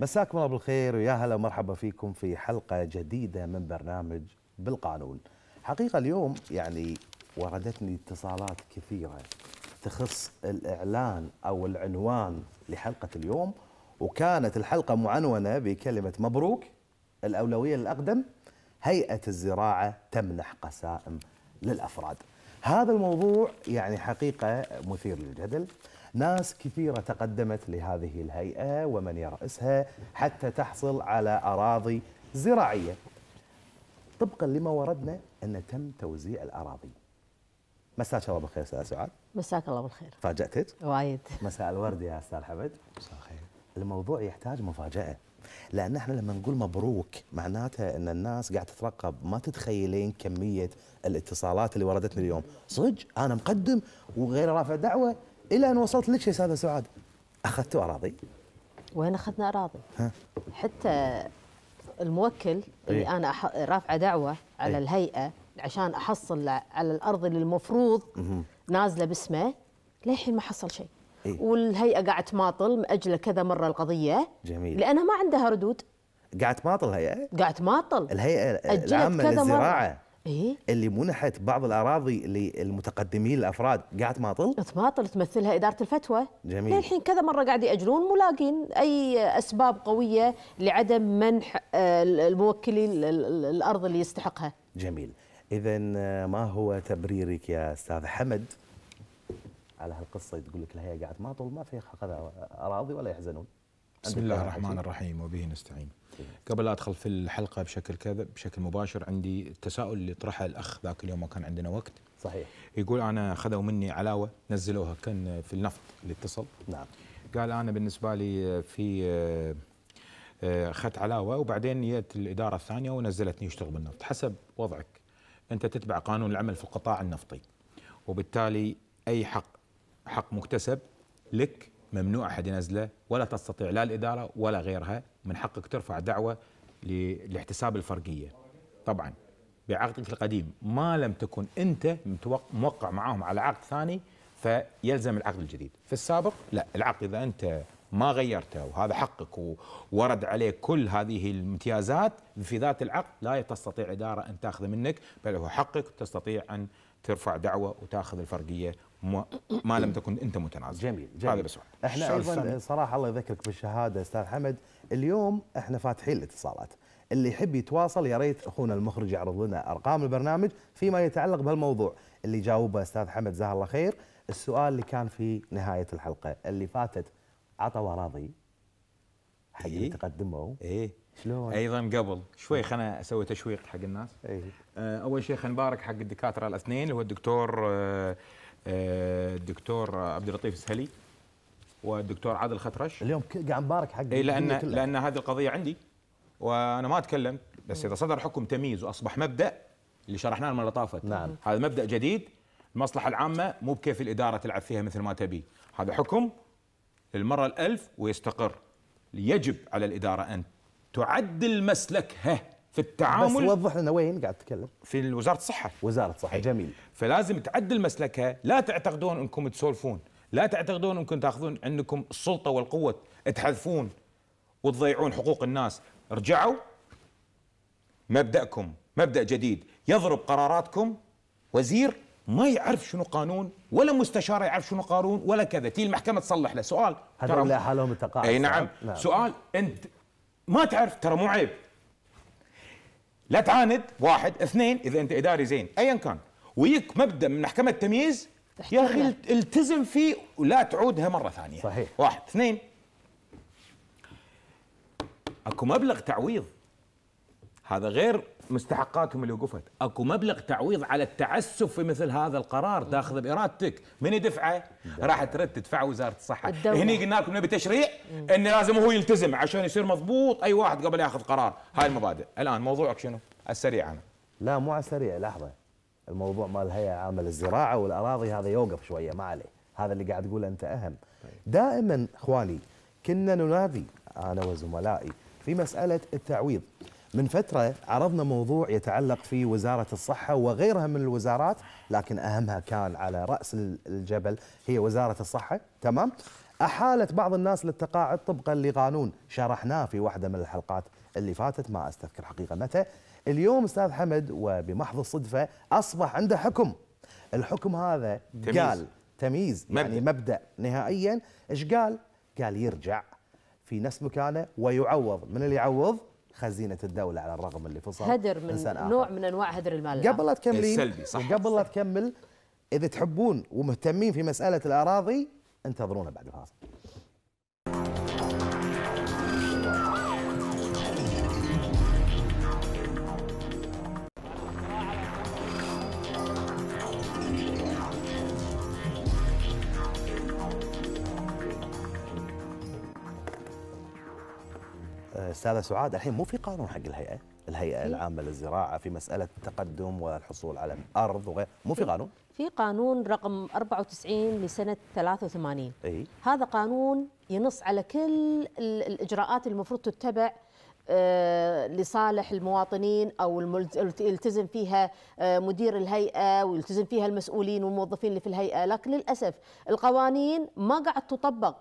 مساكم الله بالخير ويا هلا ومرحبا فيكم في حلقه جديده من برنامج بالقانون. حقيقه اليوم يعني وردتني اتصالات كثيره تخص الاعلان او العنوان لحلقه اليوم وكانت الحلقه معنونه بكلمه مبروك الاولويه للاقدم هيئه الزراعه تمنح قسائم للافراد. هذا الموضوع يعني حقيقه مثير للجدل ناس كثيرة تقدمت لهذه الهيئة ومن يرأسها حتى تحصل على أراضي زراعية طبقا لما وردنا أن تم توزيع الأراضي مساك الله بالخير استاذ سعاد مساك الله بالخير فاجأتك وايد مساء الورد يا استاذ حمد مساء الخير الموضوع يحتاج مفاجأة لأن احنا لما نقول مبروك معناته أن الناس قاعدة تترقب ما تتخيلين كمية الاتصالات اللي وردتني اليوم صدق أنا مقدم وغير رافع دعوة الى ان وصلت لك يا استاذه سعاد اخذتوا اراضي؟ وين اخذنا اراضي؟ ها؟ حتى الموكل اللي إيه؟ انا أح... رافعه دعوه على إيه؟ الهيئه عشان احصل على الارض اللي المفروض نازله باسمه للحين ما حصل شيء إيه؟ والهيئه قاعد تماطل مأجله كذا مره القضيه جميل لانها ما عندها ردود قاعد تماطل الهيئه؟ قاعد تماطل الهيئه العامه للزراعه مرة. إيه؟ اللي منحت بعض الاراضي للمتقدمين الافراد قاعد تماطل؟ تماطل تمثلها اداره الفتوى جميل للحين كذا مره قاعد مو ملاقين اي اسباب قويه لعدم منح آه، الموكلي الارض اللي يستحقها جميل اذا آه، ما هو تبريرك يا استاذ حمد على هالقصه تقول لك الهيئه قاعد تماطل ما في ياخذ اراضي ولا يحزنون بسم الله الرحمن الرحيم وبه نستعين إيه. قبل لا ادخل في الحلقه بشكل كذا بشكل مباشر عندي التساؤل اللي طرحه الاخ ذاك اليوم ما كان عندنا وقت صحيح يقول انا خذوا مني علاوه نزلوها كان في النفط اللي اتصل نعم قال انا بالنسبه لي في اخذت آه، علاوه وبعدين جت الاداره الثانيه ونزلتني اشتغل بالنفط حسب وضعك انت تتبع قانون العمل في القطاع النفطي وبالتالي اي حق حق مكتسب لك ممنوع أحد ينزله ولا تستطيع لا الإدارة ولا غيرها من حقك ترفع دعوة لاحتساب الفرقية طبعا بعقدك القديم ما لم تكن أنت موقع معهم على عقد ثاني فيلزم العقد الجديد في السابق لا العقد إذا أنت ما غيرته وهذا حقك وورد عليه كل هذه الامتيازات في ذات العقد لا تستطيع إدارة أن تأخذ منك بل هو حقك تستطيع أن ترفع دعوة وتأخذ الفرقية ما لم تكن انت متنازل جميل, جميل. هذا بس واحد. احنا ايضا صراحه الله يذكرك بالشهاده استاذ حمد اليوم احنا فاتحين الاتصالات اللي يحب يتواصل يا ريت اخونا المخرج يعرض لنا ارقام البرنامج فيما يتعلق بهالموضوع اللي جاوبه استاذ حمد جزاه الله خير السؤال اللي كان في نهايه الحلقه اللي فاتت عطى وراضي حق إيه؟ اللي تقدموا ايه شلون؟ ايضا قبل شوي خلنا اسوي تشويق حق الناس. ايه؟ آه، اول شيء خلينا نبارك حق الدكاتره الاثنين اللي هو الدكتور آه الدكتور عبد اللطيف السهلي والدكتور عادل خطرش اليوم قاعد مبارك حق إيه لان لان هذه القضيه عندي وانا ما اتكلم بس اذا صدر حكم تمييز واصبح مبدا اللي شرحناه المره طافت نعم. هذا مبدا جديد المصلحه العامه مو بكيف الاداره تلعب فيها مثل ما تبي هذا حكم للمره الألف ويستقر يجب على الاداره ان تعدل مسلكها في التعامل بس وضح لنا وين قاعد تتكلم في وزاره الصحه وزاره الصحه إيه. جميل فلازم تعدل مسلكها لا تعتقدون انكم تسولفون لا تعتقدون انكم تاخذون عندكم السلطه والقوه تحذفون وتضيعون حقوق الناس رجعوا مبدأكم مبدأ جديد يضرب قراراتكم وزير ما يعرف شنو قانون ولا مستشار يعرف شنو قانون ولا كذا تي المحكمة تصلح له سؤال هذول حالهم التقاعد اي نعم, نعم سؤال انت ما تعرف ترى مو عيب لا تعاند واحد اثنين اذا انت اداري زين ايا كان ويك مبدا من محكمه التمييز يا اخي التزم فيه ولا تعودها مره ثانيه صحيح واحد اثنين اكو مبلغ تعويض هذا غير مستحقاتهم اللي وقفت اكو مبلغ تعويض على التعسف في مثل هذا القرار تاخذه بارادتك من يدفعه راح ترد تدفعه وزاره الصحه الدولة. هني قلنا لكم نبي تشريع ان لازم هو يلتزم عشان يصير مضبوط اي واحد قبل ياخذ قرار هاي المبادئ الان موضوعك شنو السريع انا لا مو على السريع لحظه الموضوع مال الهيئه العامه للزراعه والاراضي هذا يوقف شويه ما عليه هذا اللي قاعد تقوله انت اهم طيب. دائما اخواني كنا ننادي انا وزملائي في مساله التعويض من فترة عرضنا موضوع يتعلق في وزارة الصحة وغيرها من الوزارات لكن أهمها كان على رأس الجبل هي وزارة الصحة تمام أحالت بعض الناس للتقاعد طبقا لقانون شرحناه في واحدة من الحلقات اللي فاتت ما أستذكر حقيقة متى اليوم أستاذ حمد وبمحض الصدفة أصبح عنده حكم الحكم هذا تميز. قال تمييز يعني مبدأ. يعني مبدأ نهائيا إيش قال؟ قال يرجع في نفس مكانه ويعوض من اللي يعوض خزينه الدوله على الرغم اللي فصل هدر من إنسان آخر. نوع من انواع هدر المال قبل لا تكملين إيه، صح قبل لا تكمل اذا تحبون ومهتمين في مساله الاراضي انتظرونا بعد الفاصل استاذه سعاد الحين مو في قانون حق الهيئه الهيئه العامه للزراعه في مساله التقدم والحصول على الارض وغير مو في قانون في قانون رقم 94 لسنه 83 اي هذا قانون ينص على كل الاجراءات المفروض تتبع آه، لصالح المواطنين او يلتزم فيها آه، مدير الهيئه ويلتزم فيها المسؤولين والموظفين اللي في الهيئه لكن للاسف القوانين ما قاعد تطبق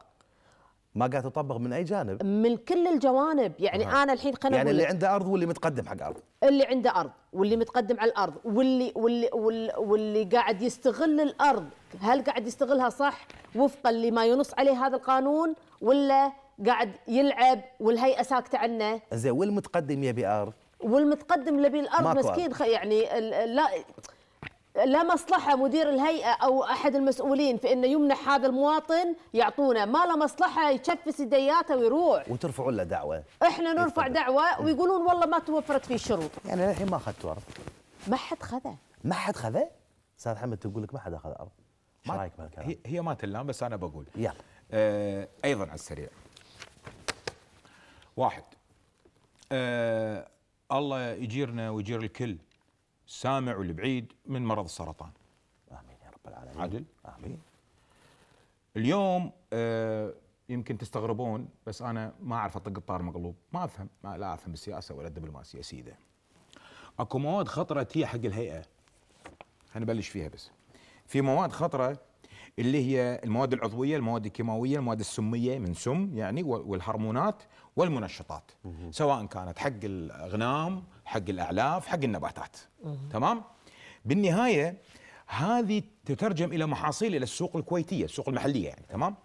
ما قاعد تطبق من اي جانب من كل الجوانب يعني آه. انا الحين خلينا يعني اللي عنده ارض واللي متقدم حق ارض اللي عنده ارض واللي متقدم على الارض واللي واللي واللي, قاعد يستغل الارض هل قاعد يستغلها صح وفقا لما ينص عليه هذا القانون ولا قاعد يلعب والهيئه ساكته عنه زين والمتقدم يبي ارض والمتقدم اللي بالارض مسكين يعني لا لا مصلحة مدير الهيئة أو أحد المسؤولين في أنه يمنح هذا المواطن يعطونه ما له مصلحة يشفس يدياته ويروح وترفعون له دعوة إحنا نرفع يفتدر. دعوة ويقولون والله ما توفرت فيه الشروط يعني للحين ما أخذت ورد ما حد خذه ما حد خذه؟ أستاذ حمد تقول لك ما حد أخذ أرض ما رايك بهالكلام؟ هي ما تلام بس أنا بقول يلا آه أيضا على السريع واحد آه الله يجيرنا ويجير الكل السامع والبعيد من مرض السرطان امين يا رب العالمين عدل امين اليوم آه يمكن تستغربون بس انا ما اعرف اطق الطار مقلوب ما افهم ما لا افهم بالسياسه ولا الدبلوماسيه سيده اكو مواد خطره تي حق الهيئه هنبلش فيها بس في مواد خطره اللي هي المواد العضويه المواد الكيماويه المواد السميه من سم يعني والهرمونات والمنشطات سواء كانت حق الاغنام حق الاعلاف حق النباتات تمام بالنهايه هذه تترجم الى محاصيل الى السوق الكويتيه السوق المحليه يعني تمام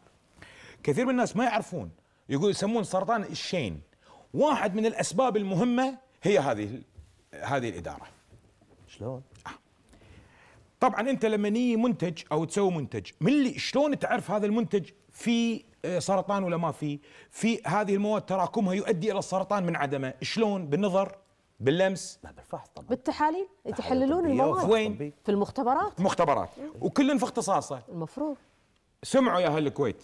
كثير من الناس ما يعرفون يقول يسمون سرطان الشين واحد من الاسباب المهمه هي هذه هذه الاداره شلون آه. طبعا انت لما ني منتج او تسوي منتج من اللي شلون تعرف هذا المنتج في آه، سرطان ولا ما في في هذه المواد تراكمها يؤدي الى السرطان من عدمه شلون بالنظر باللمس لا بالفحص طبعا بالتحاليل يتحللون المواد وين في المختبرات مختبرات وكل في اختصاصه المفروض سمعوا يا اهل الكويت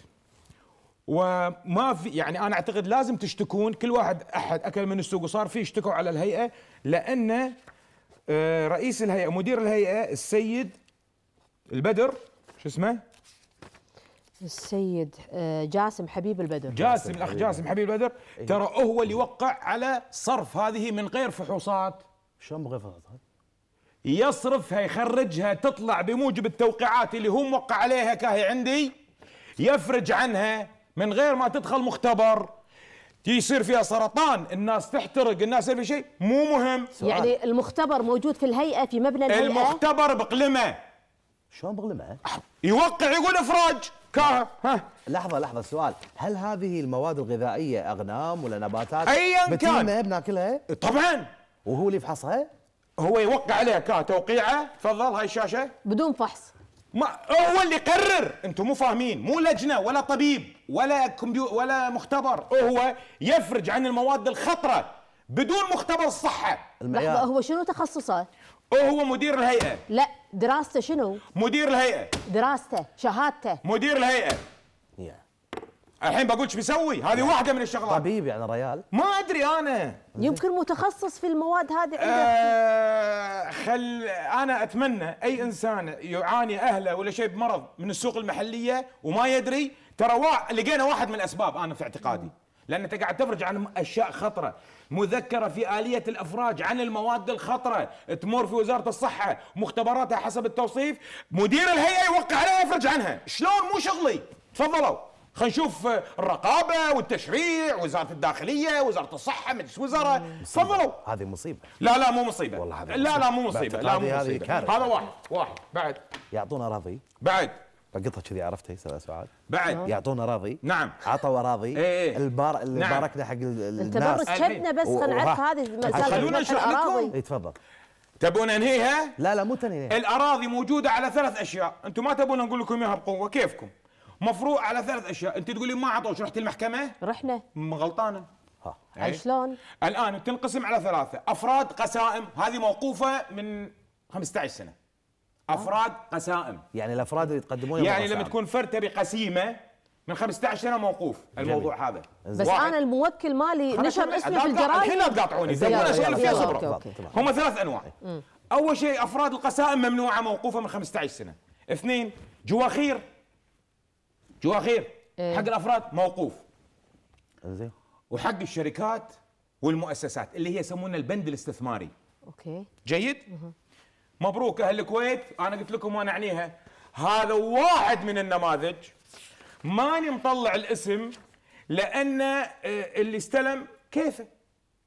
وما في يعني انا اعتقد لازم تشتكون كل واحد احد اكل من السوق وصار فيه اشتكوا على الهيئه لان آه، رئيس الهيئه مدير الهيئه السيد البدر شو اسمه السيد آه، جاسم حبيب البدر جاسم الاخ جاسم حبيب البدر إيه. ترى هو اللي وقع على صرف هذه من غير فحوصات شلون بغير فحوصات؟ يصرفها يخرجها تطلع بموجب التوقيعات اللي هو موقع عليها كاهي عندي يفرج عنها من غير ما تدخل مختبر يصير فيها سرطان الناس تحترق الناس في شيء مو مهم سؤال. يعني المختبر موجود في الهيئه في مبنى الهيئه المختبر بقلمه شلون بقلمه يوقع يقول افراج كهف ها لحظه لحظه سؤال هل هذه المواد الغذائيه اغنام ولا نباتات ايا كان بناكلها طبعا وهو اللي يفحصها هو يوقع عليها توقيعه تفضل هاي الشاشه بدون فحص ما هو اللي يقرر انتم مو فاهمين مو لجنه ولا طبيب ولا كمبيو ولا مختبر هو يفرج عن المواد الخطره بدون مختبر الصحه لحظه هو شنو تخصصه هو مدير الهيئه لا دراسته شنو مدير الهيئه دراسته شهادته مدير الهيئه الحين بقول ايش بيسوي هذه واحده من الشغلات طبيب يعني ريال ما ادري انا يمكن متخصص في المواد هذه آه، عندك خل انا اتمنى اي انسان يعاني اهله ولا شيء بمرض من السوق المحليه وما يدري ترى وا... لقينا واحد من الاسباب انا في اعتقادي لان انت قاعد تفرج عن اشياء خطره مذكرة في آلية الإفراج عن المواد الخطرة تمر في وزارة الصحة مختبراتها حسب التوصيف مدير الهيئة يوقع عليها يفرج عنها شلون مو شغلي تفضلوا خلينا نشوف آه، الرقابه والتشريع وزاره الداخليه وزاره الصحه مجلس وزاره تفضلوا هذه مصيبه لا لا مو مصيبه والله هذه لا لا مو مصيبه لا مو مصيبه هذا واحد واحد بعد يعطونا راضي بعد رقطها كذي عرفتي سبع ساعات بعد آه. يعطونا راضي نعم عطوا راضي ايه, إيه. البار اللي نعم. باركنا حق الناس انت كبنا بس خلينا نعرف هذه خلونا نشرح لكم اي تفضل تبون انهيها؟ لا لا مو تنهيها الاراضي موجوده على ثلاث اشياء، انتم ما تبون نقول لكم اياها بقوه كيفكم؟ مفروض على ثلاث اشياء، انت تقولي ما عطوا رحت المحكمه؟ رحنا غلطانه ها إيه. شلون؟ الان تنقسم على ثلاثه، افراد قسائم هذه موقوفه من 15 سنه آه. افراد قسائم يعني الافراد اللي يتقدمون يعني لما تكون فرد تبي قسيمه من 15 سنه موقوف الموضوع جميل. هذا بس واحد. انا الموكل مالي نشر اسمي في الجرايد الحين لا تقاطعوني زين فيها صبر هم ثلاث انواع إيه. اول شيء افراد القسائم ممنوعه موقوفه من 15 سنه اثنين جواخير جواخير إيه؟ حق الافراد موقوف زين وحق الشركات والمؤسسات اللي هي يسمونها البند الاستثماري اوكي جيد مه. مبروك اهل الكويت انا قلت لكم وانا عنيها هذا واحد من النماذج ماني مطلع الاسم لان آه، اللي استلم كيفه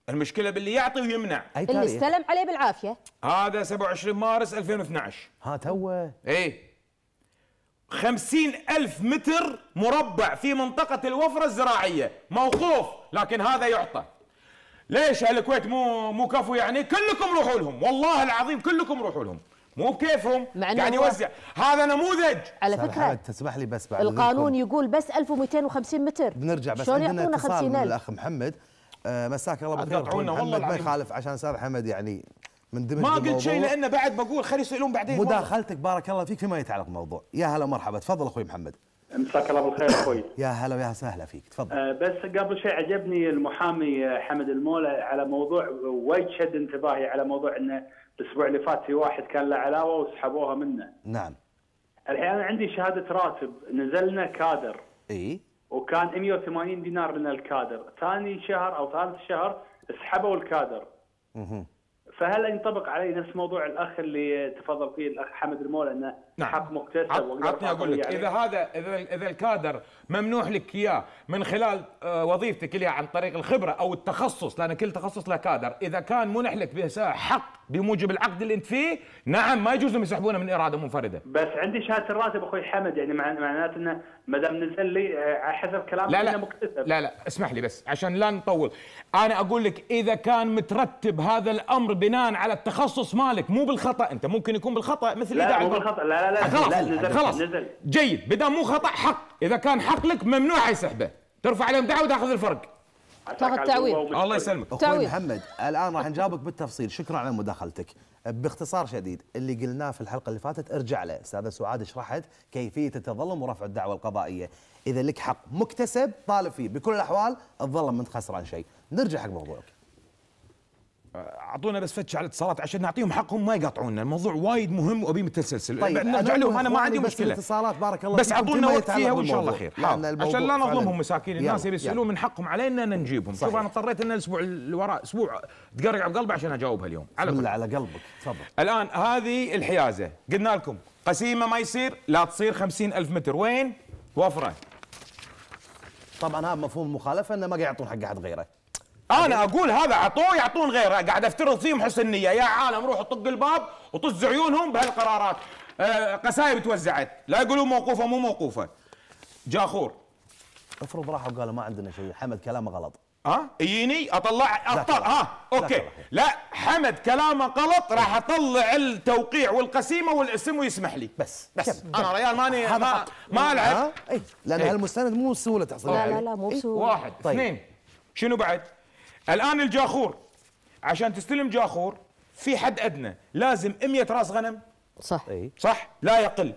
المشكله باللي يعطي ويمنع أي اللي استلم عليه بالعافيه هذا 27 مارس 2012 ها توه اي خمسين ألف متر مربع في منطقة الوفرة الزراعية موقوف لكن هذا يعطى ليش الكويت مو مو كفو يعني كلكم روحوا لهم والله العظيم كلكم روحوا لهم مو بكيفهم قاعد يعني يوزع هذا نموذج على فكره تسمح لي بس بعد القانون يقول بس 1250 متر بنرجع بس شلون يعطونا 50000 الاخ محمد آه مساك الله بالخير والله ما يخالف عشان استاذ حمد يعني من ضمن ما قلت شيء لانه بعد بقول خلي يسالون بعدين مداخلتك بارك الله فيك فيما يتعلق بالموضوع يا هلا مرحبا تفضل اخوي محمد مساك الله بالخير اخوي يا هلا ويا سهلا فيك تفضل آه بس قبل شيء عجبني المحامي حمد المولى على موضوع وايد شد انتباهي على موضوع انه الاسبوع اللي فات في واحد كان له علاوه وسحبوها منه نعم الحين انا عندي شهاده راتب نزلنا كادر اي وكان 180 دينار من الكادر ثاني شهر او ثالث شهر سحبوا الكادر اها فهل ينطبق علي نفس موضوع الاخ اللي تفضل فيه الاخ حمد المولى انه نعم. حق مكتسب عطني اقول لك يعني. اذا هذا اذا اذا الكادر ممنوح لك اياه من خلال آه، وظيفتك اللي عن طريق الخبره او التخصص لان كل تخصص له كادر اذا كان منح لك به حق بموجب العقد اللي انت فيه نعم ما يجوز لهم يسحبونه من اراده منفرده بس عندي شهاده الراتب اخوي حمد يعني معناته انه ما دام نزل لي آه، حسب كلامك لا لا مكتسب لا لا اسمح لي بس عشان لا نطول انا اقول لك اذا كان مترتب هذا الامر بناء على التخصص مالك مو بالخطا انت ممكن يكون بالخطا مثل لا مو بالخطا لا لا لا خلاص لا لا نزل خلاص نزل جيد بدأ مو خطا حق اذا كان حق لك ممنوع يسحبه ترفع عليهم دعوه وتاخذ الفرق تاخذ تعويض الله يسلمك اخوي محمد الان راح نجاوبك بالتفصيل شكرا على مداخلتك باختصار شديد اللي قلناه في الحلقه اللي فاتت ارجع له استاذه سعاد شرحت كيفيه التظلم ورفع الدعوه القضائيه اذا لك حق مكتسب طالب فيه بكل الاحوال تظلم من خسران شيء نرجع حق موضوعك اعطونا بس فتش على الاتصالات عشان نعطيهم حقهم ما يقاطعونا الموضوع وايد مهم وابي متسلسل طيب نرجع لهم انا ما عندي مشكله اتصالات بارك الله بس اعطونا وقت فيها وان شاء الله خير عشان لا نظلمهم مساكين الناس يبي يسالون من حقهم علينا ان نجيبهم شوف انا اضطريت ان الاسبوع اللي وراء اسبوع تقرقع بقلبي عشان اجاوبها اليوم على على قلبك تفضل الان هذه الحيازه قلنا لكم قسيمه ما يصير لا تصير 50000 متر وين وفره طبعا هذا مفهوم المخالفه انه ما قاعد يعطون حق احد غيره انا اقول هذا عطوه يعطون غيره قاعد افترض فيهم حسن نيه يا عالم روحوا طق الباب وطز عيونهم بهالقرارات آه، قسايب توزعت لا يقولون موقوفه مو موقوفه جاخور افرض راحوا قالوا ما عندنا شيء حمد كلامه غلط ها يجيني اطلع أطلع... ها اوكي لا حمد كلامه غلط راح اطلع التوقيع والقسيمه والاسم ويسمح لي بس بس انا ريال ماني ما ما, العب اي لان إيه. هالمستند مو بسهوله تحصل لا لا لا مو إيه. بسهوله واحد طيب. اثنين شنو بعد؟ الآن الجاخور عشان تستلم جاخور في حد أدنى لازم 100 راس غنم صح اي صح لا يقل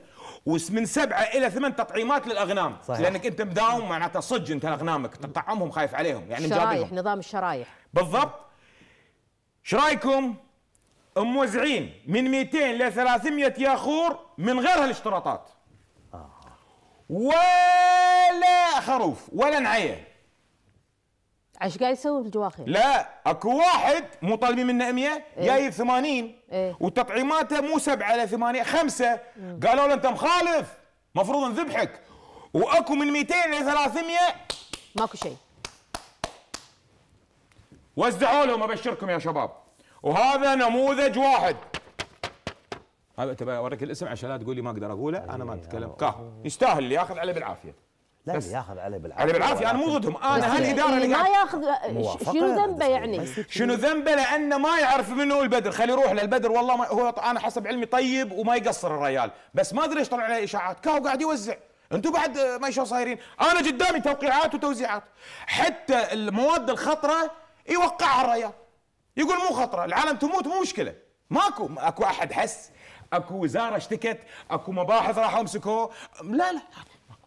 ومن سبعة إلى ثمان تطعيمات للأغنام صحيح. لأنك أنت مداوم معناته صج أنت اغنامك تطعمهم خايف عليهم يعني شرايح نظام الشرايح بالضبط ايش رايكم موزعين من 200 ل 300 ياخور من غير هالاشتراطات آه. ولا خروف ولا نعيه عش قاعد يسوي في لا اكو واحد مو طالبين منه 100 إيه؟ جايب 80 إيه؟ وتطعيماته مو سبعه على ثمانيه خمسه مم. قالوا له انت مخالف مفروض نذبحك واكو من 200 ل 300 ماكو شيء وزعوا لهم ابشركم يا شباب وهذا نموذج واحد هذا تبى اوريك الاسم عشان لا تقول لي ما اقدر اقوله انا ما اتكلم أيوة. كاه يستاهل اللي ياخذ عليه بالعافيه لا ياخذ عليه بالعافيه علي بالعافيه انا مو ضدهم آه، انا هالاداره يعني اللي ما ياخذ يعني؟ شنو ذنبه يعني شنو ذنبه لانه ما يعرف هو البدر خلي يروح للبدر والله ما هو انا حسب علمي طيب وما يقصر الريال بس ما ادري ايش طلع عليه اشاعات كاو قاعد يوزع انتم بعد ما شو صايرين انا قدامي توقيعات وتوزيعات حتى المواد الخطره يوقعها الريال يقول مو خطره العالم تموت مو مشكله ماكو اكو احد حس اكو وزاره اشتكت اكو مباحث راحوا امسكوه لا لا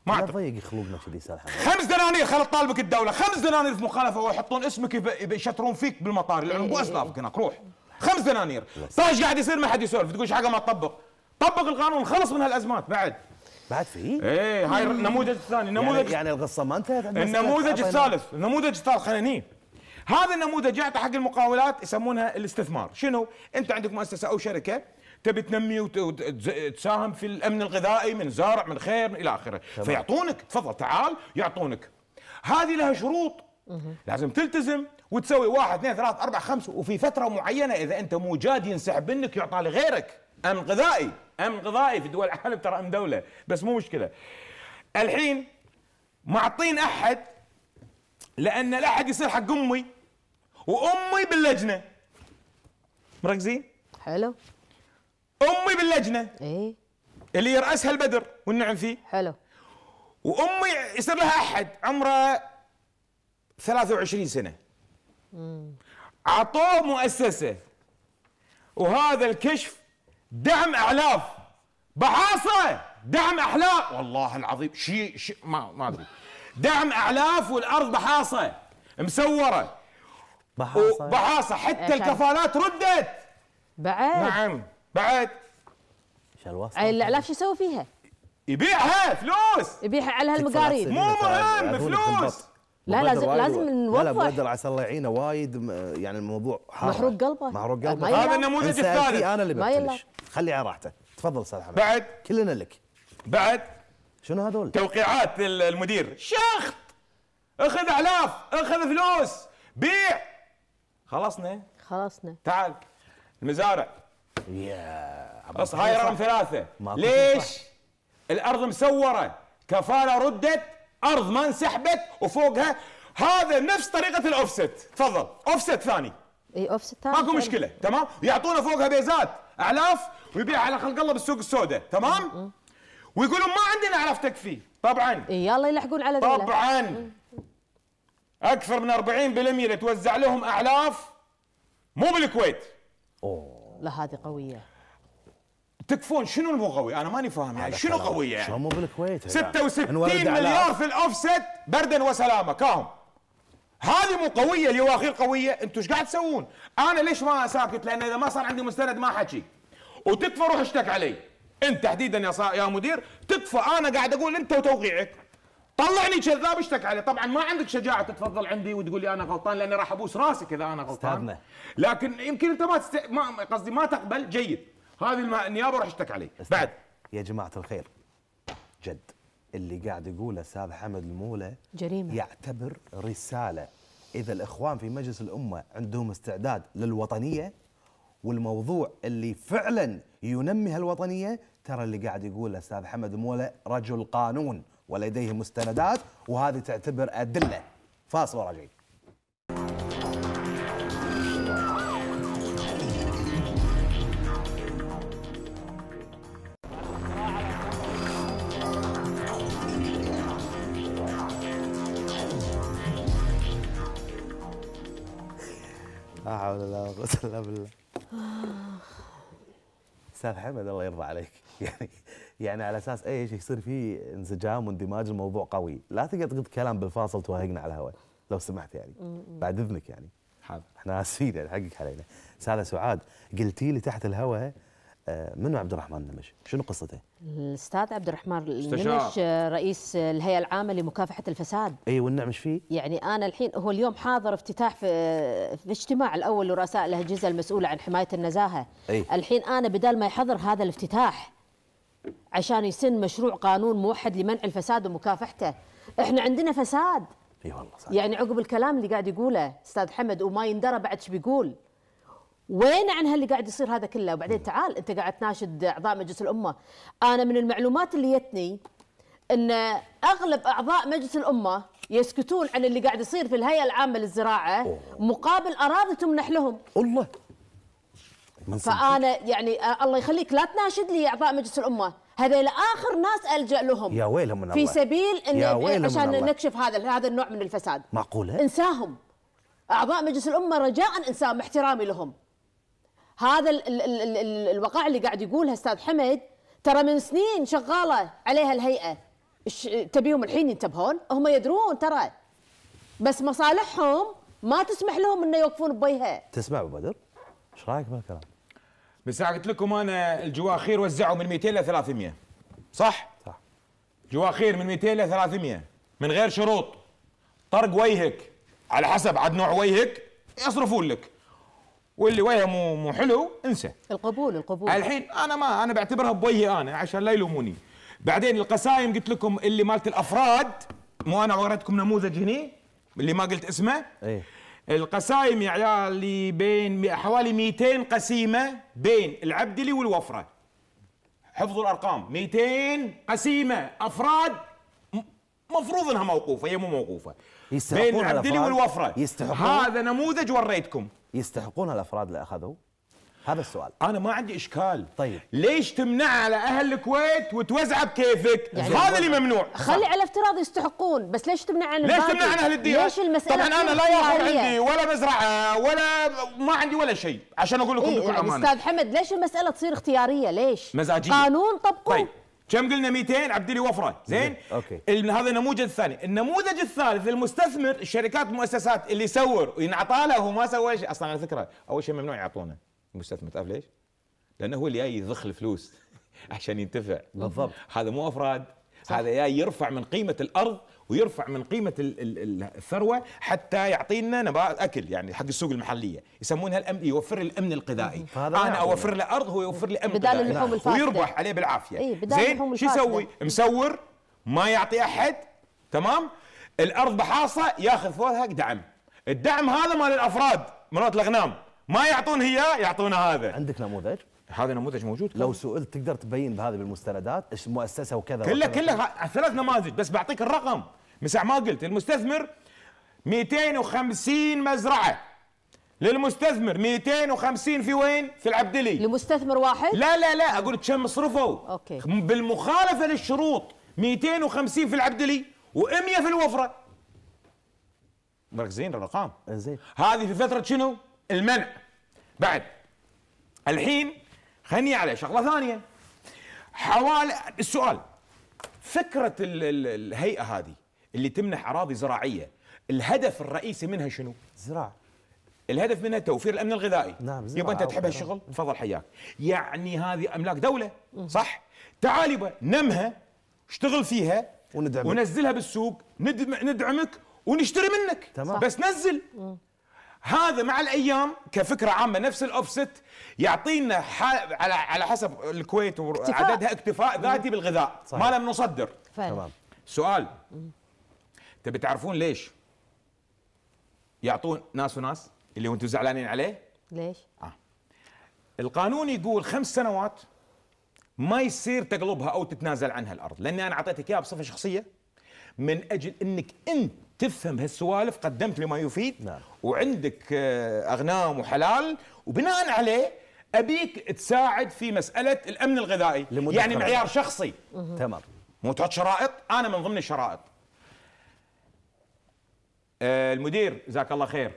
ما تضيق ضيق خلقنا كذي سالحة خمس دنانير خل تطالبك الدولة خمس دنانير في مخالفة ويحطون اسمك يشترون فيك بالمطار مو واسلافك إيه. هناك روح خمس دنانير طاش قاعد يصير ما حد يسولف تقول حاجة ما تطبق طبق القانون خلص من هالازمات بعد بعد في؟ ايه هاي النموذج الثاني النموذج يعني, يعني القصه ما انتهت النموذج الثالث النموذج الثالث خليني هذا النموذج جاءت حق المقاولات يسمونها الاستثمار شنو؟ انت عندك مؤسسه او شركه تبي تنمي وتساهم في الامن الغذائي من زارع من خير الى اخره فيعطونك تفضل تعال يعطونك هذه لها شروط لازم تلتزم وتسوي واحد اثنين ثلاث اربع خمس وفي فتره معينه اذا انت مو جاد ينسحب منك يعطى لغيرك امن غذائي امن غذائي في دول العالم ترى امن دوله بس مو مشكله الحين معطين احد لان الاحد يصير حق امي وامي باللجنه مركزين حلو امي باللجنه ايه اللي يرأسها البدر والنعم فيه حلو وامي يصير لها احد عمره 23 سنه امم اعطوه مؤسسه وهذا الكشف دعم اعلاف بحاصه دعم احلاف والله العظيم شيء شي ما ما ادري دعم اعلاف والارض بحاصه مسوره بحاصه بحاصه حتى الكفالات ردت بعد نعم بعد شلوى العلاف يعني شو يسوي فيها؟ يبيعها فلوس يبيعها على هالمقاريد مو مهم فلوس لا لازم لازم نوضح لا بدر عسى الله يعينه وايد يعني الموضوع محروق قلبه محروق قلبه هذا النموذج الثالث انا اللي ببتلش خلي على راحته تفضل استاذ حمد بعد كلنا لك بعد شنو هذول؟ توقيعات المدير شخط اخذ اعلاف اخذ فلوس بيع خلصنا خلصنا تعال المزارع يا هاي رقم ثلاثة ليش؟ الأرض مسورة كفالة ردت أرض ما انسحبت وفوقها هذا نفس طريقة الأوفست تفضل أوفست ثاني اي اوفست ثاني ماكو مشكلة تمام يعطونا فوقها بيزات أعلاف ويبيعها على خلق الله بالسوق السوداء تمام ويقولون ما عندنا أعلاف تكفي طبعا اي يلا يلحقون على طبعا أكثر من 40% اللي توزع لهم أعلاف مو بالكويت أوه. لا هذه قويه تكفون شنو المو قوي انا ماني فاهم يعني شنو قويه يعني شلون مو بالكويت 66 مليار في الاوفست بردا وسلامه كاهم هذه مو قويه اللي واخيل قويه انتم ايش قاعد تسوون انا ليش ما ساكت لان اذا ما صار عندي مستند ما حكي وتكفى روح اشتك علي انت تحديدا يا يا مدير تكفى انا قاعد اقول انت وتوقيعك طلعني كذاب اشتك عليه طبعا ما عندك شجاعه تتفضل عندي وتقول لي انا غلطان لاني راح ابوس راسك اذا انا غلطان استاذنا. لكن يمكن انت ما, تست... ما قصدي ما تقبل جيد هذه الم... النيابه راح اشتك عليه بعد يا جماعه الخير جد اللي قاعد يقوله استاذ حمد الموله جريمه يعتبر رساله اذا الاخوان في مجلس الامه عندهم استعداد للوطنيه والموضوع اللي فعلا ينمي هالوطنيه ترى اللي قاعد يقوله استاذ حمد الموله رجل قانون ولديه مستندات وهذه تعتبر أدلة فاصل وراجعين لا حول ولا قوة إلا بالله آه. أستاذ حمد الله يرضى عليك يعني يعني على اساس ايش يصير في انسجام واندماج الموضوع قوي لا تقعد تقط كلام بالفاصل توهقنا على الهواء لو سمحت يعني بعد اذنك يعني حاضر احنا اسفين يعني حقك علينا ساله سعاد قلتي لي تحت الهواء آه، منو عبد الرحمن النمش؟ شنو قصته؟ الاستاذ عبد الرحمن النمش آه، رئيس الهيئه العامه لمكافحه الفساد اي أيوة والنعم فيه؟ يعني انا الحين هو اليوم حاضر افتتاح في, آه، في اجتماع الاول لرؤساء الاجهزه المسؤوله عن حمايه النزاهه أي. الحين انا بدل ما يحضر هذا الافتتاح عشان يسن مشروع قانون موحد لمنع الفساد ومكافحته احنا عندنا فساد اي والله صحيح. يعني عقب الكلام اللي قاعد يقوله استاذ حمد وما يندرى بعد شو بيقول وين عن هاللي قاعد يصير هذا كله وبعدين تعال انت قاعد تناشد اعضاء مجلس الامه انا من المعلومات اللي يتني ان اغلب اعضاء مجلس الامه يسكتون عن اللي قاعد يصير في الهيئه العامه للزراعه مقابل اراضي تمنح لهم الله فانا يعني آه، الله يخليك لا تناشد لي اعضاء مجلس الامه هذول اخر ناس الجا لهم يا ويلهم من الله في سبيل ان يا ويلهم عشان من الله. نكشف هذا هذا النوع من الفساد معقوله انساهم اعضاء مجلس الامه رجاء انساهم احترامي لهم هذا ال ال ال ال الوقائع اللي قاعد يقولها استاذ حمد ترى من سنين شغاله عليها الهيئه تبيهم الحين ينتبهون هم يدرون ترى بس مصالحهم ما تسمح لهم انه يوقفون بويها تسمع ابو بدر ايش رايك بهالكلام بس قلت لكم انا الجواخير وزعوا من 200 ل 300 صح؟ صح جواخير من 200 ل 300 من غير شروط طرق وجهك على حسب عاد نوع وجهك يصرفون لك واللي وجهه مو مو حلو انسى القبول القبول الحين انا ما انا بعتبرها بوجهي انا عشان لا يلوموني بعدين القسايم قلت لكم اللي مالت الافراد مو انا وردتكم نموذج هني اللي ما قلت اسمه ايه القسائم يا عيالي بين حوالي 200 قسيمه بين العبدلي والوفره حفظوا الارقام 200 قسيمه افراد مفروض انها موقوفه هي مو موقوفه يستحقون بين العبدلي والوفره يستحقون هذا نموذج وريتكم يستحقون الافراد اللي اخذوا هذا السؤال انا ما عندي اشكال طيب ليش تمنع على اهل الكويت وتوزعه بكيفك يعني هذا اللي ممنوع خلي على افتراض يستحقون بس ليش تمنع عن ليش تمنع عن اهل الديار ليش المساله طبعا انا لا ياخذ عندي ولا مزرعه ولا ما عندي ولا شيء عشان اقول لكم إيه بكل امانه استاذ حمد ليش المساله تصير اختياريه ليش مزاجيه قانون طبقه طيب. كم قلنا 200 عبد لي وفره زين اوكي هذا النموذج الثاني النموذج الثالث المستثمر الشركات المؤسسات اللي يسور وينعطى له وما سوى شيء اصلا على فكره اول شيء ممنوع يعطونه المستثمر تعرف ليش؟ لانه هو اللي جاي يضخ الفلوس عشان ينتفع بالضبط هذا مو افراد صح. هذا جاي يرفع من قيمه الارض ويرفع من قيمه الثروه حتى يعطينا نبات اكل يعني حق السوق المحليه يسمونها الامن يوفر الامن الغذائي انا اوفر له ارض هو يوفر لي امن بدال غذائي اللحوم الفاسده ويربح عليه بالعافيه إيه بدال زين شو يسوي مسور ما يعطي احد تمام الارض بحاصه ياخذ فوقها دعم الدعم هذا مال الافراد مرات الاغنام ما يعطون اياه يعطونا هذا عندك نموذج هذا نموذج موجود لو سئلت تقدر تبين بهذه بالمستندات ايش مؤسسه وكذا كله كله ثلاث نماذج بس بعطيك الرقم مساع ما قلت المستثمر 250 مزرعه للمستثمر 250 في وين؟ في العبدلي لمستثمر واحد؟ لا لا لا اقول لك كم صرفوا اوكي بالمخالفه للشروط 250 في العبدلي و100 في الوفره مركزين الارقام زين هذه في فتره شنو؟ المنع بعد الحين خليني على شغله ثانيه حوالي السؤال فكره الهيئه هذه اللي تمنح اراضي زراعيه الهدف الرئيسي منها شنو؟ زراعه الهدف منها توفير الامن الغذائي نعم زراعة يبقى انت تحب هالشغل تفضل حياك يعني هذه املاك دوله صح تعال يبا نمها اشتغل فيها وندعمك ونزلها بالسوق ندعمك ونشتري منك تمام. بس نزل هذا مع الايام كفكره عامه نفس الاوفست يعطينا على على حسب الكويت وعددها اكتفاء ذاتي بالغذاء صحيح. ما لم نصدر تمام سؤال تبي تعرفون ليش يعطون ناس وناس اللي وانتم زعلانين عليه ليش آه. القانون يقول خمس سنوات ما يصير تقلبها او تتنازل عنها الارض لاني انا اعطيتك اياها بصفه شخصيه من اجل انك انت تفهم هالسوالف قدمت لما يفيد نعم. وعندك آه، اغنام وحلال وبناء عليه ابيك تساعد في مساله الامن الغذائي يعني معيار شخصي تمام مو تحط شرائط انا من ضمن الشرائط آه، المدير جزاك الله خير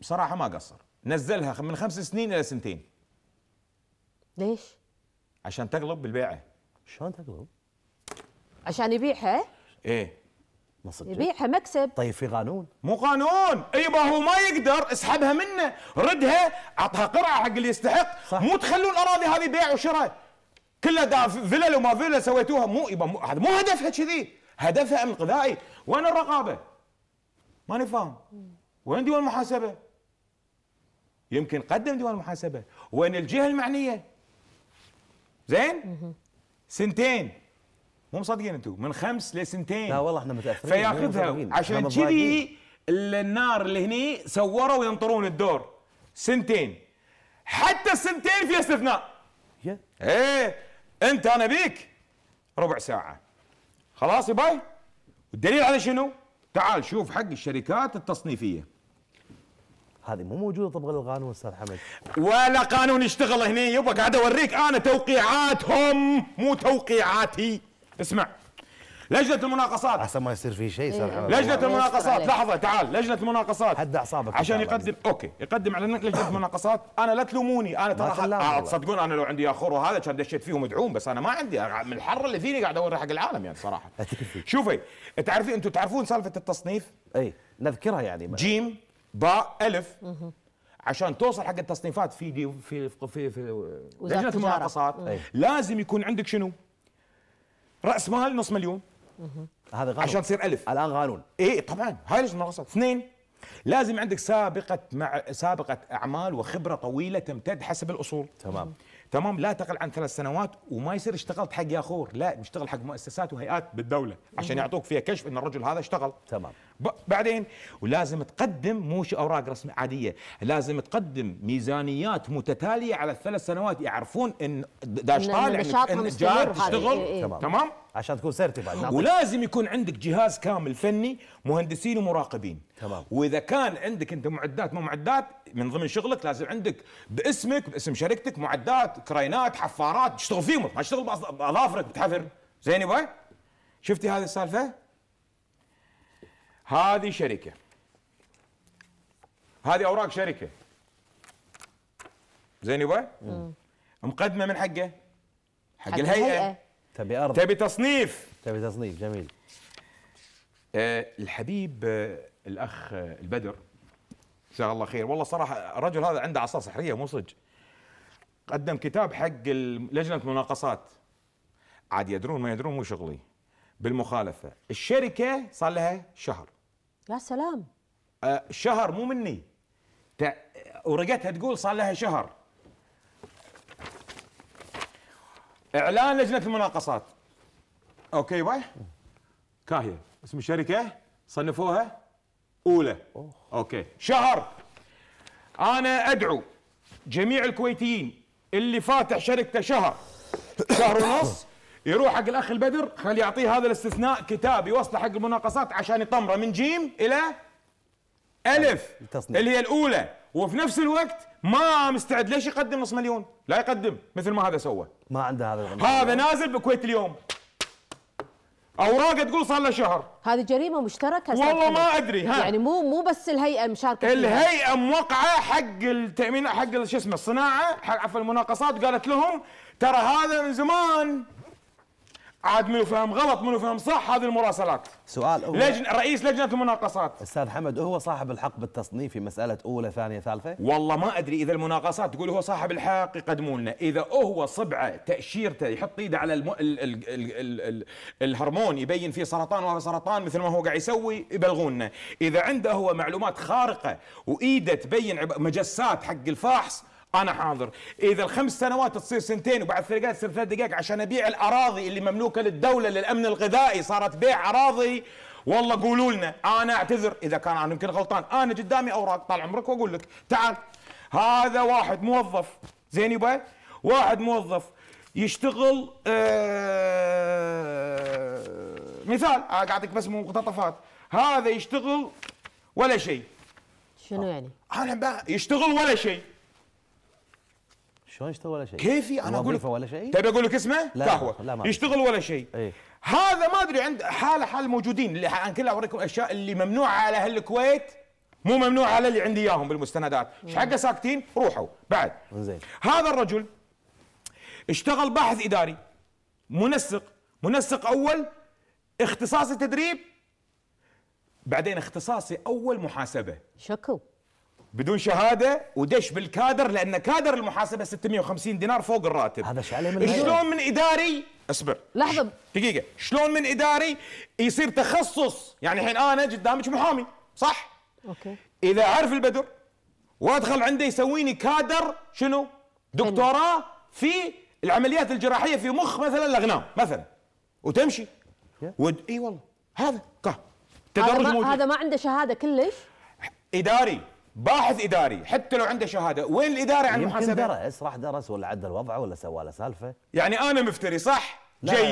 بصراحه ما قصر نزلها من خمس سنين الى سنتين ليش عشان تقلب بالبيعه شلون تقلب عشان يبيعها ايه نصب يبيعها مكسب طيب في قانون مو قانون اي هو ما يقدر اسحبها منه ردها اعطها قرعه حق اللي يستحق صح. مو تخلون الاراضي هذه بيع وشراء كلها دا فيلل وما فيلل سويتوها مو يبا مو, مو هدفها كذي هدفها امن غذائي وين الرقابه؟ ماني فاهم وين ديوان المحاسبه؟ يمكن قدم ديوان المحاسبه وين الجهه المعنيه؟ زين؟ سنتين مو مصدقين انتم من خمس لسنتين لا والله احنا متاثرين فياخذها عشان كذي النار اللي هني سوروا ينطرون الدور سنتين حتى السنتين في استثناء ايه انت انا بيك ربع ساعه خلاص يا باي والدليل على شنو تعال شوف حق الشركات التصنيفيه هذه مو موجوده طبق القانون استاذ حمد ولا قانون يشتغل هنا يبا قاعد اوريك انا توقيعاتهم مو توقيعاتي اسمع لجنة المناقصات عسى ما يصير في شيء إيه. صار لجنة المناقصات لحظة تعال لجنة المناقصات هد أعصابك عشان يقدم أوكي يقدم على لجنة المناقصات أنا لا تلوموني أنا ترى آه، تصدقون أنا لو عندي أخور وهذا كان دشيت فيه مدعوم بس أنا ما عندي من الحر اللي فيني قاعد أوري حق العالم يعني صراحة شوفي تعرفين أنتم تعرفون سالفة التصنيف أي نذكرها يعني جيم باء ألف عشان توصل حق التصنيفات في دي في في في, في لجنه المناقصات لازم يكون عندك شنو؟ راس مال نص مليون هذا قانون عشان تصير ألف الان قانون اي طبعا هاي لجنه الوسط اثنين لازم عندك سابقه مع سابقه اعمال وخبره طويله تمتد حسب الاصول تمام تمام لا تقل عن ثلاث سنوات وما يصير اشتغلت حق ياخور لا اشتغل حق مؤسسات وهيئات بالدوله عشان يعطوك فيها كشف ان الرجل هذا اشتغل تمام بعدين ولازم تقدم مو اوراق رسميه عاديه لازم تقدم ميزانيات متتاليه على الثلاث سنوات يعرفون ان داش طالع ان جاد تشتغل إيه تمام. إيه. تمام عشان تكون سيرتيفايد ولازم يكون عندك جهاز كامل فني مهندسين ومراقبين تمام واذا كان عندك انت معدات ما معدات من ضمن شغلك لازم عندك باسمك باسم شركتك معدات كرينات حفارات تشتغل فيهم ما تشتغل باظافرك بتحفر زين يبا شفتي هذه السالفه هذه شركه هذه اوراق شركه زين يبا مقدمه من حقه حق, حق الهيئه, الهيئة. تبي ارض تبي تصنيف تبي تصنيف جميل أه الحبيب أه الاخ أه البدر جزاه الله خير والله صراحه الرجل هذا عنده عصا سحريه مو صدق قدم كتاب حق لجنه المناقصات عاد يدرون ما يدرون مو شغلي بالمخالفه الشركه صار لها شهر يا سلام آه شهر مو مني تع... ورقتها تقول صار لها شهر اعلان لجنه المناقصات اوكي باي كاهيه اسم الشركه صنفوها اولى أوه. اوكي شهر انا ادعو جميع الكويتيين اللي فاتح شركته شهر شهر ونص يروح حق الاخ البدر خليه يعطيه هذا الاستثناء كتاب يوصله حق المناقصات عشان يطمره من جيم الى الف التصنيف. اللي هي الاولى وفي نفس الوقت ما مستعد ليش يقدم نص مليون لا يقدم مثل ما هذا سوى ما عنده هذا الغنى هذا نازل بكويت اليوم اوراقه تقول صار له شهر هذه جريمه مشتركه والله ما ادري ها يعني مو مو بس الهيئه مشاركه الهيئه موقعه حق التامين حق شو اسمه الصناعه حق عفوا المناقصات قالت لهم ترى هذا من زمان عاد منو فهم غلط منو فهم صح هذه المراسلات سؤال أول لجن رئيس لجنه المناقصات استاذ حمد هو صاحب الحق بالتصنيف في مساله اولى ثانيه ثالثه والله ما ادري اذا المناقصات تقول هو صاحب الحق يقدموا لنا اذا هو صبعه تاشيرته يحط ايده على الم... ال... ال... ال... ال... الهرمون يبين فيه سرطان وهذا سرطان مثل ما هو قاعد يسوي يبلغونا اذا عنده هو معلومات خارقه وايده تبين عب... مجسات حق الفاحص انا حاضر اذا الخمس سنوات تصير سنتين وبعد ثلاث تصير ثلاث دقائق عشان ابيع الاراضي اللي مملوكه للدوله للامن الغذائي صارت بيع اراضي والله قولوا لنا انا اعتذر اذا كان انا يمكن غلطان انا قدامي اوراق طال عمرك واقول لك تعال هذا واحد موظف زين يبا واحد موظف يشتغل آه مثال آه، قاعد اعطيك بس مقتطفات هذا يشتغل ولا شيء شنو يعني؟ انا يشتغل ولا شيء شلون يشتغل ولا شيء كيفي انا اقول لك ولا شيء تبي اقول لك اسمه لا قهوه لا ما يشتغل ولا شيء ايه؟ هذا ما ادري عند حاله حال الموجودين اللي انا كلها اوريكم اشياء اللي ممنوعه على اهل الكويت مو ممنوع على اللي عندي اياهم بالمستندات ايش حقه نعم. ساكتين روحوا بعد زين هذا الرجل اشتغل باحث اداري منسق منسق اول اختصاصي تدريب بعدين اختصاصي اول محاسبه شكو بدون شهاده ودش بالكادر لان كادر المحاسبه 650 دينار فوق الراتب هذا شو عليه من شلون من اداري اصبر لحظه دقيقه شلون من اداري يصير تخصص يعني الحين انا قدامك محامي صح اوكي اذا اعرف البدر وادخل عنده يسويني كادر شنو دكتوراه في العمليات الجراحيه في مخ مثلا الاغنام مثلا وتمشي ود... اي والله هذا كه تدرج هذا ما عنده شهاده كلش اداري باحث اداري حتى لو عنده شهاده وين الاداره عن المحاسبه درس راح درس ولا عدل وضعه ولا سوى له سالفه يعني انا مفتري صح لا جيد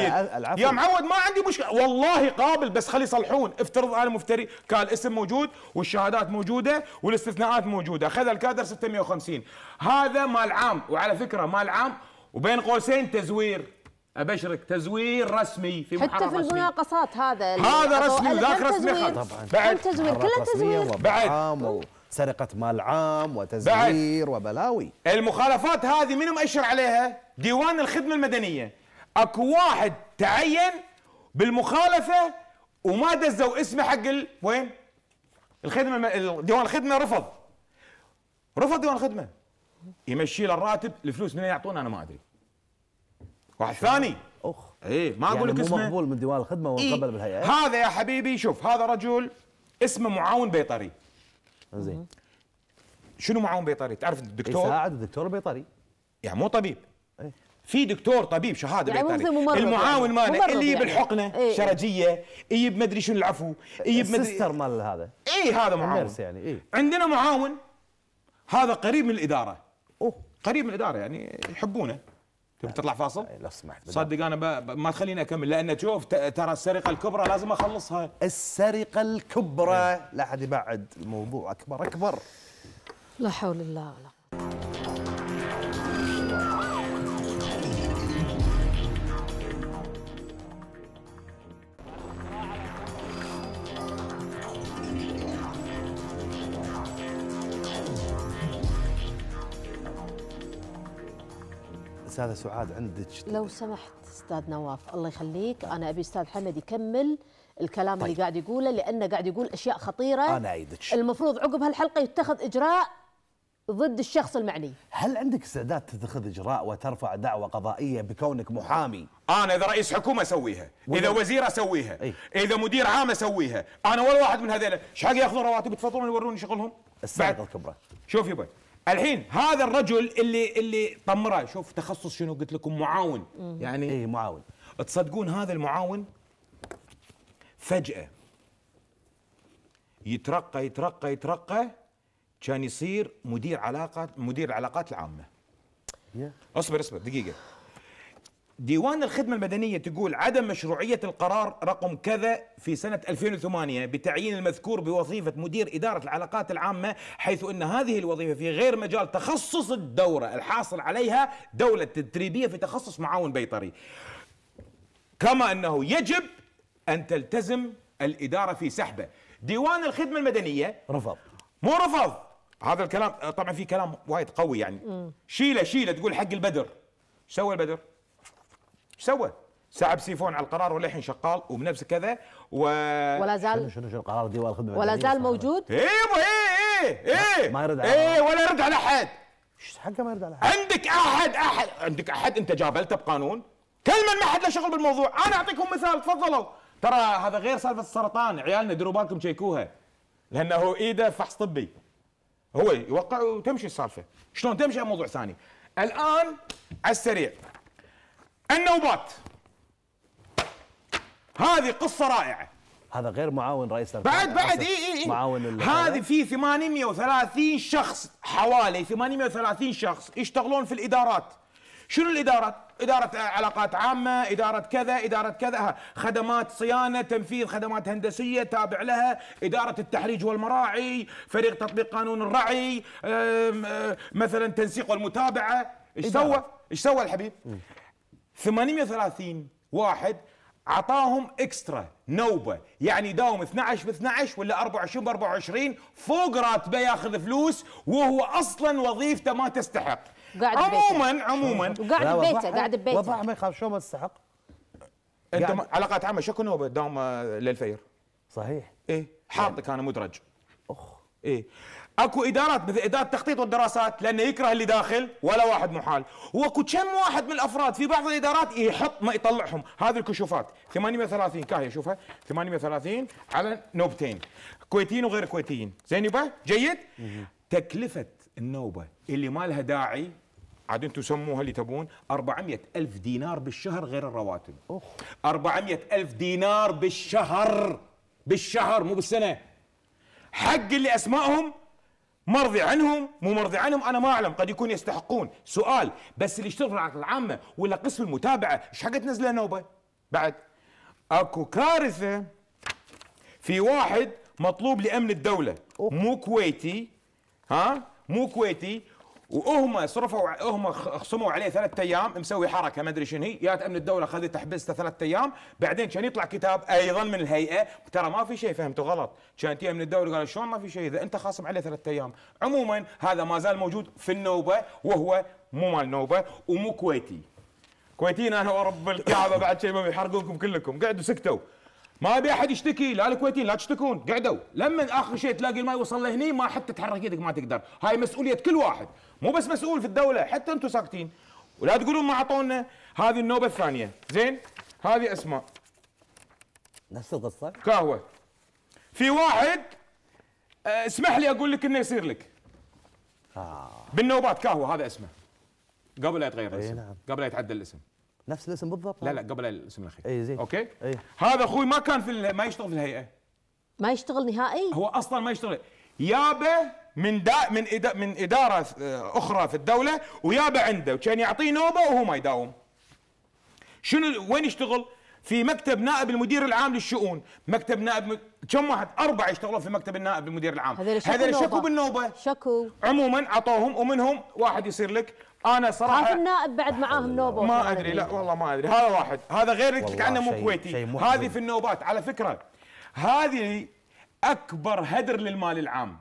لا يا معود ما عندي مشكله والله قابل بس خلي يصلحون افترض انا مفتري كان الاسم موجود والشهادات موجوده والاستثناءات موجوده اخذ الكادر 650 هذا مال عام وعلى فكره مال عام وبين قوسين تزوير ابشرك تزوير رسمي في محاضره حتى في المناقصات هذا هذا رسمي وذاك رسمي طبعا بعد تزوير كله تزوير بعد سرقة مال عام وتزوير وبلاوي المخالفات هذه من مؤشر عليها ديوان الخدمة المدنية اكو واحد تعين بالمخالفة وما دزوا اسمه حق ال... وين الخدمة ديوان الخدمة رفض رفض ديوان الخدمة يمشي له الراتب الفلوس من يعطونه انا ما ادري واحد ثاني اخ اي ما يعني اقول يعني لك اسمه مقبول من ديوان الخدمه وانقبل إيه؟ بالهيئه هذا يا حبيبي شوف هذا رجل اسمه معاون بيطري زين شنو معاهم بيطري تعرف الدكتور يساعد الدكتور بيطري يعني مو طبيب ايه؟ في دكتور طبيب شهاده يعني بيطري يعني. المعاون يعني. ماله اللي يجيب يعني. الحقنه ايه, إيه. شرجيه يجيب ادري شنو العفو يجيب مدري السيستر مال هذا اي هذا معاون يعني ايه؟ عندنا معاون هذا قريب من الاداره اوه قريب من الاداره يعني يحبونه تبي تطلع فاصل؟ لو سمحت صدق انا ما تخليني اكمل لان شوف ترى السرقه الكبرى لازم اخلصها السرقه الكبرى نعم. لا احد يبعد الموضوع اكبر اكبر لا حول الله ولا قوه استاذه سعاد عندك لو سمحت استاذ نواف الله يخليك انا ابي استاذ حمد يكمل الكلام طيب. اللي قاعد يقوله لانه قاعد يقول اشياء خطيره انا ايدك المفروض عقب هالحلقه يتخذ اجراء ضد الشخص المعني هل عندك استعداد تتخذ اجراء وترفع دعوه قضائيه بكونك محامي انا اذا رئيس حكومه اسويها اذا وزير اسويها إيه؟ اذا مدير عام اسويها انا ولا واحد من هذول ايش حق ياخذون رواتب يتفطرون يوروني شغلهم السرقه الكبرى شوف يبا الحين هذا الرجل اللي اللي طمره شوف تخصص شنو قلت لكم معاون يعني اي معاون تصدقون هذا المعاون فجأة يترقى يترقى يترقى كان يصير مدير علاقات مدير العلاقات العامة اصبر اصبر دقيقة ديوان الخدمة المدنية تقول عدم مشروعية القرار رقم كذا في سنة 2008 بتعيين المذكور بوظيفة مدير إدارة العلاقات العامة حيث أن هذه الوظيفة في غير مجال تخصص الدورة الحاصل عليها دولة تدريبية في تخصص معاون بيطري كما أنه يجب أن تلتزم الإدارة في سحبه ديوان الخدمة المدنية رفض مو رفض هذا الكلام طبعا في كلام وايد قوي يعني شيله شيله تقول حق البدر سوى البدر ايش سوى؟ سحب سيفون على القرار وللحين شغال وبنفس كذا و ولا زال شنو شنو, شنو القرار دي والخدمه ولا زال موجود؟ اي ايه ايه ايه ما يرد على ايه ولا يرد على احد ايش حقه ما يرد على احد عندك احد احد عندك احد انت جابلته بقانون؟ من ما حد له شغل بالموضوع انا اعطيكم مثال تفضلوا ترى هذا غير سالفه السرطان عيالنا ديروا بالكم شيكوها لانه ايده فحص طبي هو يوقع وتمشي السالفه شلون تمشي موضوع ثاني الان على السريع النوبات هذه قصه رائعه هذا غير معاون رئيس بعد بعد اي اي إيه، إيه. معاون هذه في 830 شخص حوالي 830 شخص يشتغلون في الادارات شنو الادارات؟ اداره علاقات عامه، اداره كذا، اداره كذا، خدمات صيانه، تنفيذ خدمات هندسيه تابع لها، اداره التحريج والمراعي، فريق تطبيق قانون الرعي، مثلا تنسيق والمتابعه، ايش سوى؟ ايش سوى الحبيب؟ 830 واحد اعطاهم اكسترا نوبه يعني داوم 12 ب 12 ولا 24 ب 24 فوق راتبه ياخذ فلوس وهو اصلا وظيفته ما تستحق قاعد عموما عموما قاعد ببيته قاعد ببيته وضعه ما يخاف شو ما تستحق انت يعني علاقات عامه شكو نوبه داوم آه، للفير صحيح ايه حاطك يعني. انا مدرج اخ ايه اكو ادارات مثل اداره التخطيط والدراسات لانه يكره اللي داخل ولا واحد محال واكو كم واحد من الافراد في بعض الادارات يحط ما يطلعهم هذه الكشوفات 830 كاهي شوفها 830 على نوبتين كويتيين وغير كويتيين زين يبا جيد تكلفه النوبه اللي ما لها داعي عاد انتم سموها اللي تبون 400 ألف دينار بالشهر غير الرواتب أوه. 400 ألف دينار بالشهر بالشهر مو بالسنة حق اللي أسمائهم مرضي عنهم مو مرضي عنهم انا ما اعلم قد يكون يستحقون سؤال بس اللي يشتغل في العامه ولا قسم المتابعه ايش حق تنزله نوبه بعد اكو كارثه في واحد مطلوب لامن الدوله مو كويتي ها مو كويتي وهم صرفوا هم خصموا عليه ثلاثة ايام مسوي حركه ما ادري شنو هي جات امن الدوله خذته حبسته ثلاثة ايام بعدين كان يطلع كتاب ايضا من الهيئه ترى ما في شيء فهمته غلط كانت امن الدوله قال شلون ما في شيء اذا انت خاصم عليه ثلاثة ايام عموما هذا ما زال موجود في النوبه وهو مو مال نوبه ومو كويتي كويتينا انا ورب الكعبه بعد شيء ما يحرقونكم كلكم قعدوا سكتوا ما ابي احد يشتكي لا الكويتيين لا تشتكون قعدوا لما اخر شيء تلاقي الماي وصل لهني ما حتى تحرك يدك ما تقدر هاي مسؤوليه كل واحد مو بس مسؤول في الدوله حتى انتم ساكتين ولا تقولون ما اعطونا هذه النوبه الثانيه زين هذه اسماء نفس القصه قهوه في واحد آه، اسمح لي اقول لك انه يصير لك آه. بالنوبات قهوه هذا اسمه قبل لا يتغير إيه، الاسم نعم. قبل لا يتعدل الاسم نفس الاسم بالضبط لا لا قبل الاسم الاخير اي زين اوكي أي. هذا اخوي ما كان في ما يشتغل في الهيئه ما يشتغل نهائي هو اصلا ما يشتغل يابه من دا من إدا من اداره آه، اخرى في الدوله ويابه عنده وكان يعطيه نوبه وهو ما يداوم شنو وين يشتغل؟ في مكتب نائب المدير العام للشؤون مكتب نائب م... كم واحد أربعة يشتغلون في مكتب النائب المدير العام هذول شكوا, شكوا بالنوبة شكوا عموما عطوهم ومنهم واحد يصير لك انا صراحه خاف النائب بعد معاهم نوبه ما ادري لا والله ما ادري هذا واحد هذا غير لك عنه مو كويتي هذه في النوبات على فكره هذه اكبر هدر للمال العام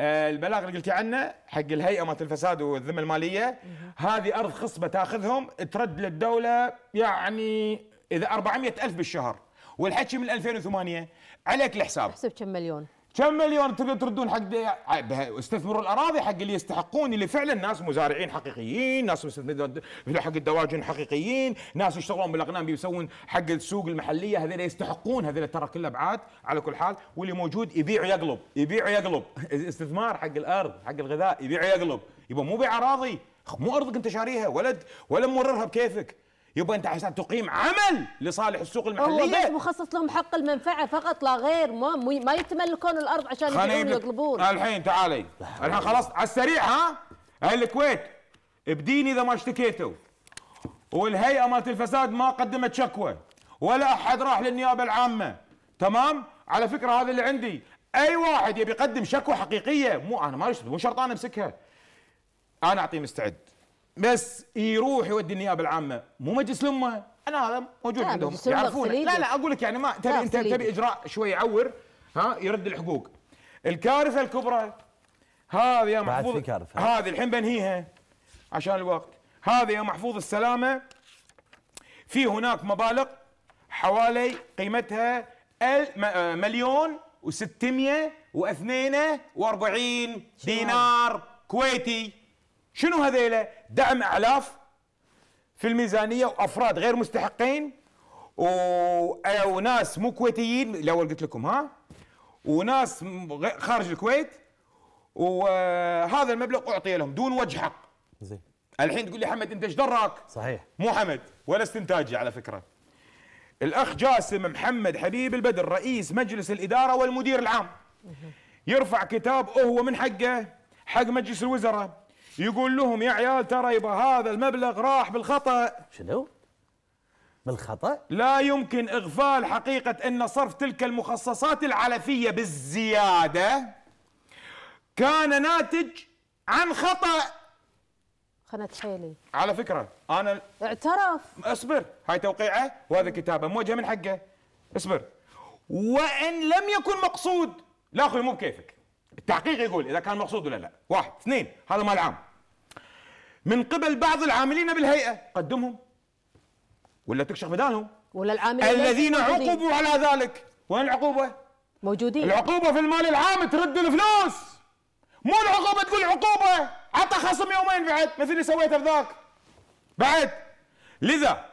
آه، البلاغ اللي قلتي عنه حق الهيئه مالت الفساد والذمه الماليه هذه ارض خصبه تاخذهم ترد للدوله يعني اذا 400 الف بالشهر والحكي من 2008 عليك الحساب احسب كم مليون كم مليون تردون حق آه، استثمروا الاراضي حق اللي يستحقون اللي فعلا ناس مزارعين حقيقيين، ناس مستثمرين حق الدواجن حقيقيين، ناس يشتغلون بالاغنام بيسوون حق السوق المحليه هذول يستحقون هذول ترى كله ابعاد على كل حال واللي موجود يبيع ويقلب يبيع ويقلب استثمار حق الارض، حق الغذاء يبيع ويقلب يبقى مو بيع اراضي، مو ارضك انت شاريها ولا ولا مررها بكيفك. يبقى انت عشان تقيم عمل لصالح السوق المحليه هو مخصص لهم حق المنفعه فقط لا غير ما ما يتملكون الارض عشان يبيعون يطلبون الحين تعالي الحين خلاص على السريع ها الكويت ابديني اذا ما اشتكيتوا والهيئه مالت الفساد ما قدمت شكوى ولا احد راح للنيابه العامه تمام على فكره هذا اللي عندي اي واحد يبي يقدم شكوى حقيقيه مو انا ما مو شرط انا امسكها انا اعطيه مستعد بس يروح يودي النيابه العامه مو مجلس الامه انا هذا موجود عندهم يعرفونه لا لا اقول لك يعني ما تبي انت تبي اجراء شوي يعور ها يرد الحقوق الكارثه الكبرى هذه يا محفوظ هذه الحين بنهيها عشان الوقت هذه يا محفوظ السلامه في هناك مبالغ حوالي قيمتها مليون و642 دينار كويتي شنو هذيله دعم اعلاف في الميزانيه وافراد غير مستحقين و... وناس مو كويتيين الاول قلت لكم ها وناس خارج الكويت وهذا المبلغ اعطي لهم دون وجه حق زين الحين تقول لي حمد انت ايش دراك صحيح مو حمد ولا استنتاجي على فكره الاخ جاسم محمد حبيب البدر رئيس مجلس الاداره والمدير العام يرفع كتاب هو من حقه حق مجلس الوزراء يقول لهم يا عيال ترى يبقى هذا المبلغ راح بالخطأ شنو؟ بالخطأ؟ لا يمكن إغفال حقيقة أن صرف تلك المخصصات العلفية بالزيادة كان ناتج عن خطأ خنة حيلي على فكرة أنا اعترف اصبر هاي توقيعه وهذا كتابه موجه من حقه اصبر وإن لم يكن مقصود لا أخوي مو بكيفك التحقيق يقول إذا كان مقصود ولا لا واحد اثنين هذا مال عام من قبل بعض العاملين بالهيئه قدمهم ولا تكشف ميدانهم ولا العاملين الذين عوقبوا على ذلك وين العقوبه؟ موجودين العقوبه في المال العام ترد الفلوس مو العقوبه تقول عقوبه عطى خصم يومين بعد مثل اللي سويته بذاك بعد لذا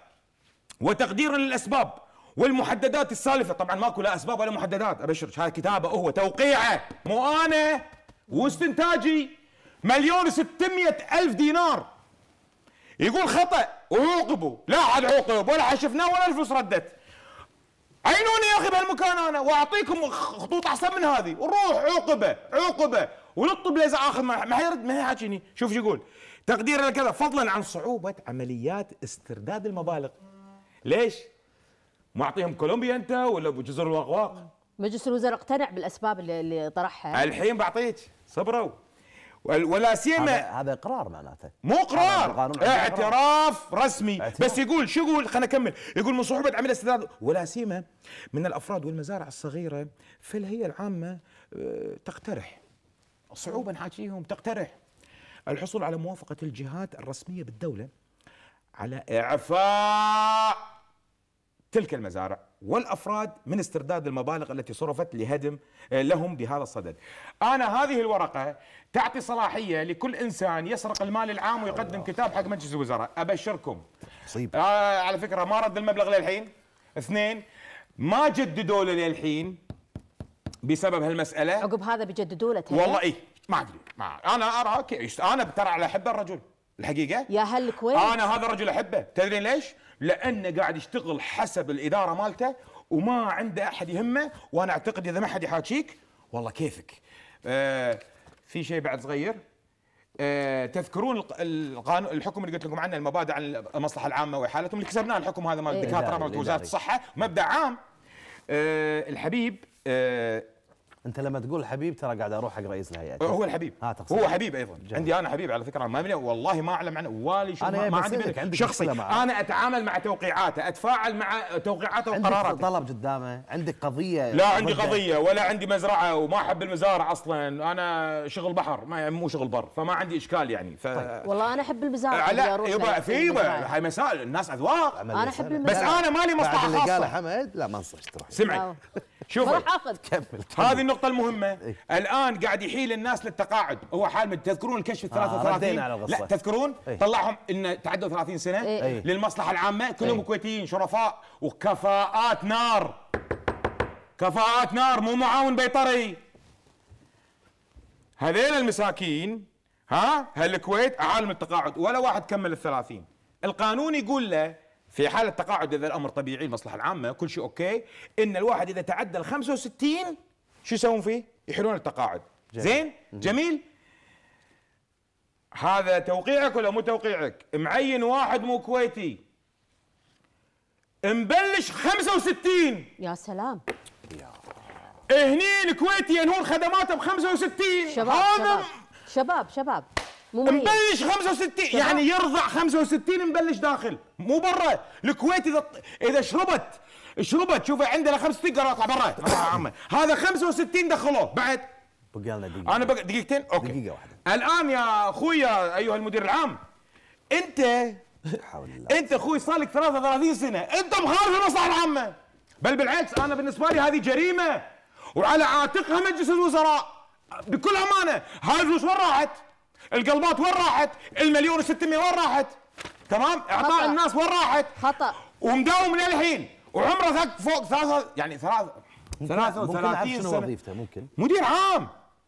وتقديرا للاسباب والمحددات السالفه طبعا ماكو لا اسباب ولا محددات ابشرك هذا كتابه هو توقيعه مو انا واستنتاجي مليون و ألف دينار يقول خطأ وعوقبوا لا عاد عوقب ولا شفناه ولا الفلوس ردت عينوني يا اخي بهالمكان انا واعطيكم خطوط احسن من هذه وروح عوقبه عوقبه ونطب ليزا اخر ما يرد ما يحاكيني شوف شو يقول تقديرا لكذا فضلا عن صعوبه عمليات استرداد المبالغ ليش؟ معطيهم كولومبيا انت ولا بجزر الاغواق؟ مجلس الوزراء اقتنع بالاسباب اللي طرحها الحين بعطيك صبروا ولا سيما هذا اقرار معناته مو اقرار اعتراف رسمي اعتراف. بس يقول شو يقول خلينا نكمل يقول من صعوبه عمل استدار ولا سيما من الافراد والمزارع الصغيره في الهيئه العامه آه، تقترح صعوبه نحاكيهم تقترح الحصول على موافقه الجهات الرسميه بالدوله على اعفاء تلك المزارع والافراد من استرداد المبالغ التي صرفت لهدم آه، لهم بهذا الصدد. انا هذه الورقه تعطي صلاحيه لكل انسان يسرق المال العام ويقدم كتاب حق مجلس الوزراء، ابشركم. مصيبة. آه على فكره ما رد المبلغ للحين. اثنين ما جددوا له للحين بسبب هالمساله. عقب هذا بيجددوا له والله اي ما ادري ما انا ارى انا ترى على احب الرجل الحقيقه. يا هل الكويت. انا هذا الرجل احبه، تدرين ليش؟ لانه قاعد يشتغل حسب الاداره مالته وما عنده احد يهمه وانا اعتقد اذا ما حد يحاكيك والله كيفك. آه في شيء بعد صغير آه تذكرون القانون الحكم اللي قلت لكم عنه المبادئ عن المصلحه العامه واحالتهم اللي كسبناه الحكم هذا مال الدكاتره إيه. مال وزاره الصحه مبدا عام آه الحبيب آه، انت لما تقول حبيب ترى قاعد اروح حق رئيس الهيئه هو الحبيب آه هو حبيب ايضا جميل. عندي انا حبيب على فكره ما والله ما اعلم عنه ولا شيء أنا ما عندي شخصي انا اتعامل مع توقيعاته اتفاعل مع توقيعاته وقراراته عندك طلب قدامه عندك قضيه لا عندي قضيه ولا عندي مزرعه وما احب المزارع اصلا انا شغل بحر ما مو شغل بر فما عندي اشكال يعني ف... طيب. والله انا احب المزارع لا يبا في هاي مسائل الناس اذواق انا احب المزارع بس انا مالي مصلحه خاصه قال حمد لا ما انصح تروح سمعي شوف راح اخذ كمل هذه النقطة المهمة إيه؟ الآن قاعد يحيل الناس للتقاعد هو حال تذكرون الكشف آه، ال 33 لا تذكرون إيه؟ طلعهم ان تعدوا 30 سنة إيه. إيه؟ للمصلحة العامة كلهم إيه؟ كويتيين شرفاء وكفاءات نار كفاءات نار مو معاون بيطري هذين المساكين ها هالكويت عالم التقاعد ولا واحد كمل ال 30 القانون يقول له في حالة تقاعد إذا الأمر طبيعي المصلحة العامة كل شيء أوكي إن الواحد إذا تعدى ال 65 شو يسوون فيه؟ يحلون التقاعد جميل. زين؟ جميل؟ هذا توقيعك ولا مو توقيعك؟ معين واحد مو كويتي مبلش 65 يا سلام يا هني الكويتي ينهون خدماته ب 65 شباب هذا شباب شباب, شباب. مميز مبلش 65 يعني يرضع 65 مبلش داخل مو برا الكويت اذا اذا شربت شربت شوف عندنا 65 قرار اطلع برا هذا 65 دخلوه بعد بقى لنا دقيقه انا بقى دقيقتين اوكي دقيقه واحده الان يا اخوي ايها المدير العام انت حول الله انت اخوي صار لك 33 سنه انت مخالف المصلحه العامه بل بالعكس انا بالنسبه لي هذه جريمه وعلى عاتقها مجلس الوزراء بكل امانه هاي الفلوس وين راحت؟ القلبات وين راحت المليون و600 وين راحت تمام اعطاء الناس وين راحت خطا ومداوم للحين وعمره فوق ثلاثة يعني ثلاثة 33 سنة وظيفته ممكن مدير عام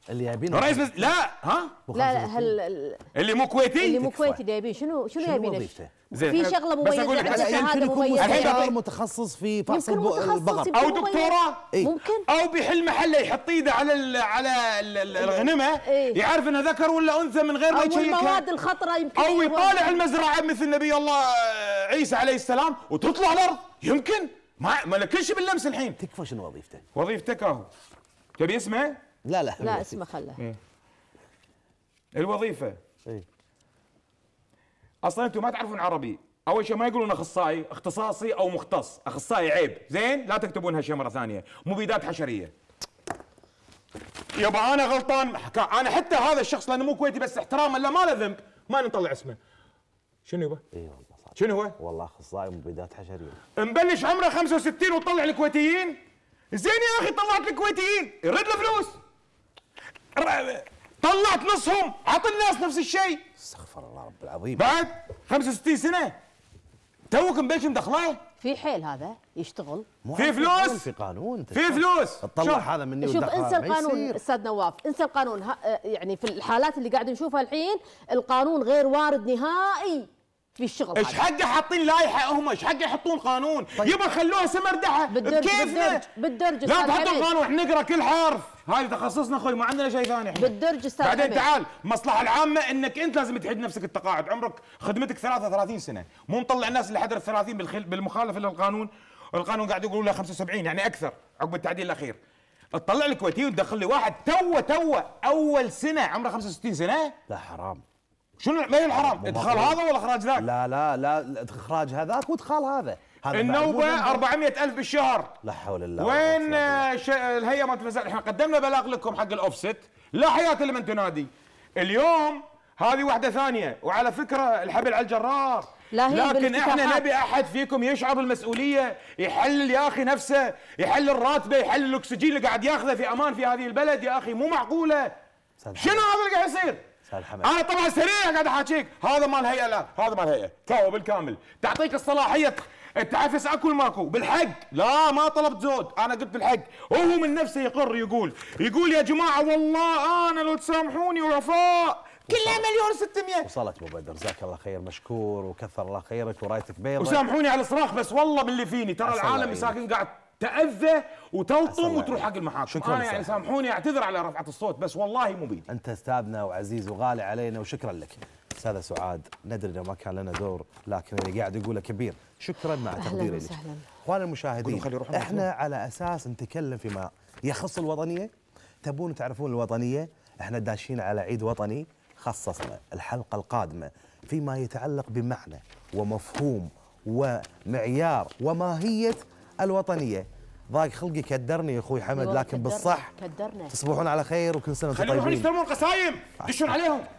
اللي جايبينه رئيس بز... لا ها لا لا هل اللي مو كويتي اللي مو كويتي جايبين شنو شنو جايبين وظيفته زين في شغله مميزه بس اقول لك يمكن يكون الحين متخصص في فحص البقر او دكتوره إيه؟ ممكن او بيحل محله يحط ايده على الـ على إيه. الغنمه إيه؟ يعرف انها ذكر ولا انثى من غير ما يشيك او المواد الخطره يمكن او يطالع المزرعه مثل نبي الله آه، عيسى عليه السلام وتطلع الارض يمكن ما ما شيء باللمس الحين تكفى شنو وظيفته؟ وظيفتك اهو تبي اسمه؟ لا لا لا اسمه خله إيه. الوظيفه اصلا انتم ما تعرفون عربي اول شيء ما يقولون اخصائي اختصاصي او مختص اخصائي عيب زين لا تكتبون هالشيء مره ثانيه مبيدات حشريه يبا انا غلطان انا حتى هذا الشخص لانه مو كويتي بس احتراما لا ما له ذنب ما نطلع اسمه شنو يبا؟ اي والله صح شنو هو؟ والله اخصائي مبيدات حشريه مبلش عمره 65 وتطلع الكويتيين زين يا اخي طلعت الكويتيين يرد له فلوس طلعت نصهم عط الناس نفس الشيء استغفر الله رب العظيم بعد 65 سنه توك مبلش مدخله في حيل هذا يشتغل في فلوس في قانون في فلوس تطلع هذا مني شوف انسى القانون استاذ نواف انسى القانون آه، يعني في الحالات اللي قاعد نشوفها الحين القانون غير وارد نهائي في الشغل ايش حق حاطين لائحه هم ايش حق يحطون قانون طيب. يبا خلوها سمردحه بالدرج بكيفنا بالدرج, بالدرج لا تحط القانون احنا نقرا كل حرف هاي تخصصنا اخوي ما عندنا شيء ثاني احنا بالدرج استاذ بعدين تعال المصلحه العامه انك انت لازم تحد نفسك التقاعد عمرك خدمتك 33 سنه مو مطلع الناس اللي حدر 30 بالمخالفه للقانون والقانون قاعد يقولوا له 75 يعني اكثر عقب التعديل الاخير تطلع الكويتي وتدخل لي واحد توه توه اول سنه عمره 65 سنه لا حرام شنو ما الحرام ادخال هذا ولا اخراج ذاك لا لا لا اخراج هذاك وادخال هذا النوبه 400000 بالشهر لا حول الله وين الهيئه مالت المساجد احنا قدمنا بلاغ لكم حق الاوفست لا حياه لمن تنادي اليوم هذه واحده ثانيه وعلى فكره الحبل على الجرار لا هي لكن احنا نبي احد فيكم يشعر بالمسؤوليه يحلل يا اخي نفسه يحلل راتبه يحلل الاكسجين اللي قاعد ياخذه في امان في هذه البلد يا اخي مو معقوله شنو هذا اللي قاعد يصير انا آه، طبعا سريع قاعد احاكيك هذا مال هيئه لا هذا مال هيئه تو بالكامل تعطيك الصلاحيه التعافس اكل ماكو بالحق لا ما طلبت زود انا قلت بالحق هو من نفسه يقر يقول يقول يا جماعه والله انا لو تسامحوني وعفاء كلها مليون و600 وصلت ابو بدر جزاك الله خير مشكور وكثر الله خيرك ورايتك بيضة وسامحوني على الصراخ بس والله باللي فيني ترى العالم مساكين قاعد تاذى وتلطم وتروح حق المحاكم شكرا انا يعني سامحوني اعتذر على رفعه الصوت بس والله مو بيدي انت استاذنا وعزيز وغالي علينا وشكرا لك بالعكس سعاد ندري انه ما كان لنا دور لكن اللي قاعد يقوله كبير شكرا مع تقديري لك اخوان المشاهدين احنا على اساس نتكلم فيما يخص الوطنيه تبون تعرفون الوطنيه احنا داشين على عيد وطني خصصنا الحلقه القادمه فيما يتعلق بمعنى ومفهوم ومعيار وماهيه الوطنيه ضاق خلقي كدرني يا اخوي حمد أيوة، لكن بالصح كدرنا تصبحون على خير وكل سنه وانتم طيبين خليهم يستلمون قسايم دشون عليهم